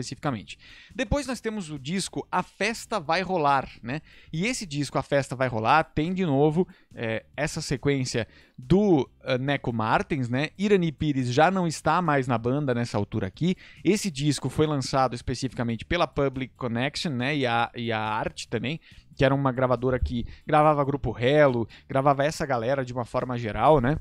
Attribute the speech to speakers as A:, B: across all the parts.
A: especificamente. Depois nós temos o disco A Festa Vai Rolar, né? E esse disco A Festa Vai Rolar tem de novo é, essa sequência do uh, Neco Martins, né? Irani Pires já não está mais na banda nessa altura aqui. Esse disco foi lançado especificamente pela Public Connection, né? E a, e a Arte também, que era uma gravadora que gravava Grupo Hello, gravava essa galera de uma forma geral, né?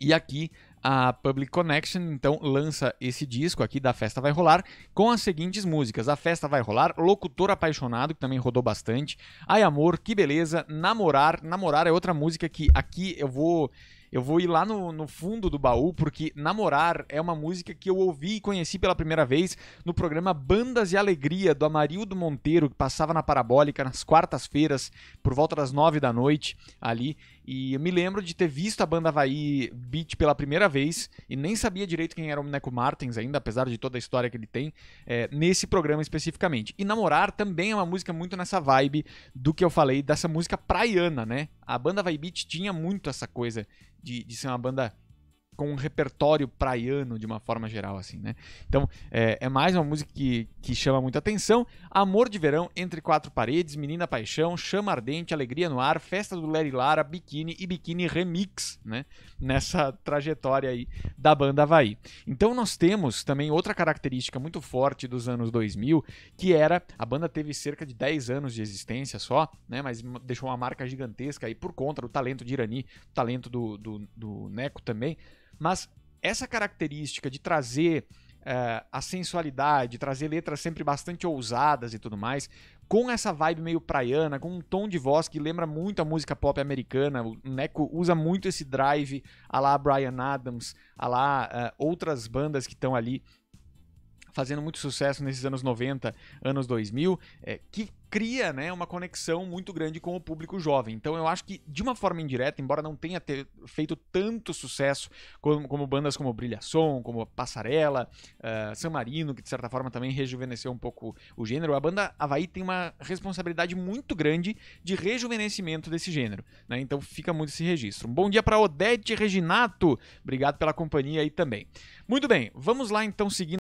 A: E aqui a Public Connection então lança esse disco aqui da Festa Vai Rolar com as seguintes músicas: A Festa Vai Rolar, Locutor Apaixonado, que também rodou bastante, Ai Amor, Que Beleza, Namorar. Namorar é outra música que aqui eu vou eu vou ir lá no, no fundo do baú, porque Namorar é uma música que eu ouvi e conheci pela primeira vez no programa Bandas e Alegria, do Amarildo Monteiro, que passava na Parabólica nas quartas-feiras, por volta das nove da noite, ali. E eu me lembro de ter visto a banda Havaí Beat pela primeira vez e nem sabia direito quem era o Neco Martins ainda, apesar de toda a história que ele tem, é, nesse programa especificamente. E Namorar também é uma música muito nessa vibe do que eu falei, dessa música praiana, né? a banda Vai Beat tinha muito essa coisa de, de ser uma banda com um repertório praiano de uma forma geral, assim, né? Então, é, é, mais uma música que, que chama muita atenção. Amor de Verão, Entre Quatro Paredes, Menina Paixão, Chama Ardente, Alegria no Ar, Festa do Larry Lara, Biquíni e Biquíni Remix, né? Nessa trajetória aí da banda Havaí. Então, nós temos também outra característica muito forte dos anos 2000, que era, a banda teve cerca de 10 anos de existência só, né? Mas deixou uma marca gigantesca aí por conta do talento de Irani, talento do, do, do Neco também, mas essa característica de trazer uh, a sensualidade, trazer letras sempre bastante ousadas e tudo mais, com essa vibe meio praiana, com um tom de voz que lembra muito a música pop americana. O Neko usa muito esse drive a lá Brian Adams, a lá uh, eh, outras bandas que estão ali fazendo muito sucesso nesses anos 90, anos 2000, é, que cria né, uma conexão muito grande com o público jovem. Então eu acho que, de uma forma indireta, embora não tenha feito tanto sucesso como, como, bandas como Som, como Passarela, uh, San Marino, que de certa forma também rejuvenesceu um pouco o gênero, a banda Havaí tem uma responsabilidade muito grande de rejuvenescimento desse gênero. Né? Então fica muito esse registro. Um bom dia para Odete Reginato, obrigado pela companhia aí também. Muito bem, vamos lá então seguindo